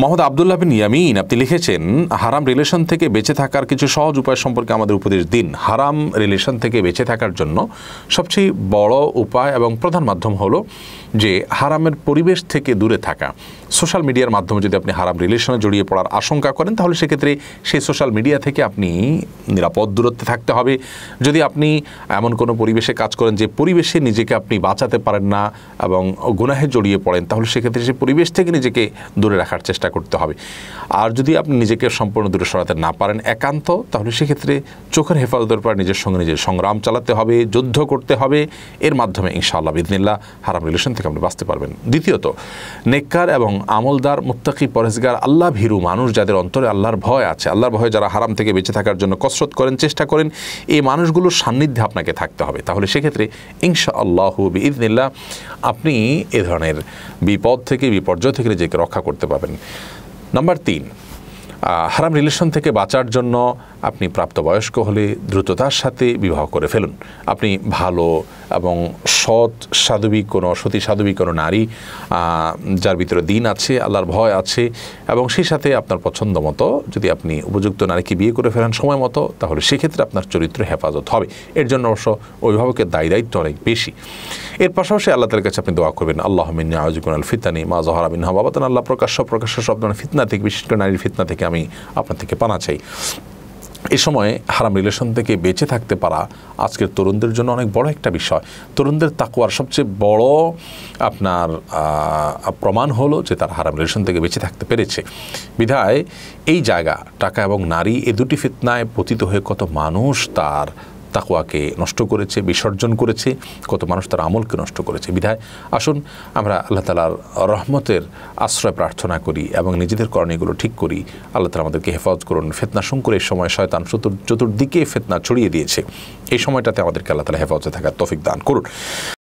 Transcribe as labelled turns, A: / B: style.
A: মোহাম্মদ আবদুল্লাহ বিন ইয়ামিন আপনি লিখেছেন হারাম রিলেশন থেকে বেঁচে থাকার কিছু সহজ উপায় সম্পর্কে আমাদের উপদেশ দিন হারাম রিলেশন থেকে বেঁচে থাকার জন্য সবচেয়ে বড় উপায় এবং প্রধান মাধ্যম হলো যে হারামের পরিবেশ থেকে দূরে থাকা সোশ্যাল মিডিয়ার মাধ্যমে যদি আপনি হারাম রিলেশনে জড়িয়ে পড়ার আশঙ্কা করেন তাহলে সেক্ষেত্রে সেই সোশ্যাল মিডিয়া থেকে আপনি নিরাপদ দূরত্বে থাকতে হবে যদি আপনি এমন কোনো পরিবেশে কাজ করেন যে পরিবেশে নিজেকে আপনি বাঁচাতে পারেন না এবং গুনাহে জড়িয়ে পড়েন তাহলে সেক্ষেত্রে সেই পরিবেশ থেকে নিজেকে দূরে রাখার চেষ্টা চেষ্টা করতে হবে আর যদি আপনি নিজেকে সম্পূর্ণ দূরে সরাতে না পারেন একান্ত তাহলে সেক্ষেত্রে চোখের হেফাজতের পর নিজের সঙ্গে নিজের সংগ্রাম চালাতে হবে যুদ্ধ করতে হবে এর মাধ্যমে ইনশাআল্লাহ বিদিনিল্লাহ হারাম রিলেশন থেকে আপনি বাঁচতে পারবেন দ্বিতীয়ত নেককার এবং আমলদার মুত্তাকি পরেজগার আল্লাহ ভীরু মানুষ যাদের অন্তরে আল্লাহর ভয় আছে আল্লাহর ভয় যারা হারাম থেকে বেঁচে থাকার জন্য কসরত করেন চেষ্টা করেন এই মানুষগুলোর সান্নিধ্যে আপনাকে থাকতে হবে তাহলে সেক্ষেত্রে ইনশা আল্লাহ বিদিনিল্লাহ আপনি এ ধরনের বিপদ থেকে বিপর্যয় থেকে নিজেকে রক্ষা করতে পারবেন নাম্বার তিন হারাম রিলেশন থেকে বাঁচার জন্য আপনি প্রাপ্তবয়স্ক হলে দ্রুততার সাথে বিবাহ করে ফেলুন আপনি ভালো এবং সৎ সাধবী কোনো সতী সাধবী কোনো নারী যার ভিতরে দিন আছে আল্লাহর ভয় আছে এবং সেই সাথে আপনার পছন্দ মতো যদি আপনি উপযুক্ত নারীকে বিয়ে করে ফেলেন সময় মতো তাহলে সেক্ষেত্রে আপনার চরিত্র হেফাজত হবে এর জন্য অবশ্য অভিভাবকের দায়ী দায়িত্ব অনেক বেশি এর পাশাপাশি আল্লাহ তাদের কাছে আপনি দোয়া করবেন আল্লাহ মিন আয়োজন আল ফিতানি মা জহরা মিন হাবাবাতান আল্লাহ প্রকাশ্য প্রকাশ্য সব ধরনের মানে ফিতনা থেকে বিশিষ্ট নারীর ফিতনা থেকে আমি আপনার থেকে পানা চাই এ সময় হারাম রিলেশন থেকে বেঁচে থাকতে পারা আজকের তরুণদের জন্য অনেক বড় একটা বিষয় তরুণদের তাকুয়ার সবচেয়ে বড় আপনার প্রমাণ হলো যে তার হারাম রিলেশন থেকে বেঁচে থাকতে পেরেছে বিধায় এই জায়গা টাকা এবং নারী এ দুটি ফিতনায় পতিত হয়ে কত মানুষ তার তাকুয়াকে নষ্ট করেছে বিসর্জন করেছে কত মানুষ তার আমলকে নষ্ট করেছে বিধায় আসুন আমরা আল্লাহ তালার রহমতের আশ্রয় প্রার্থনা করি এবং নিজেদের করণীয়গুলো ঠিক করি আল্লাহ তালা আমাদেরকে হেফাজত করুন ফেতনা শঙ্করের সময় শয়তান চতুর্দিকে ফেতনা ছড়িয়ে দিয়েছে এই সময়টাতে আমাদেরকে আল্লাহ তালা হেফাজতে থাকার তফিক দান করুন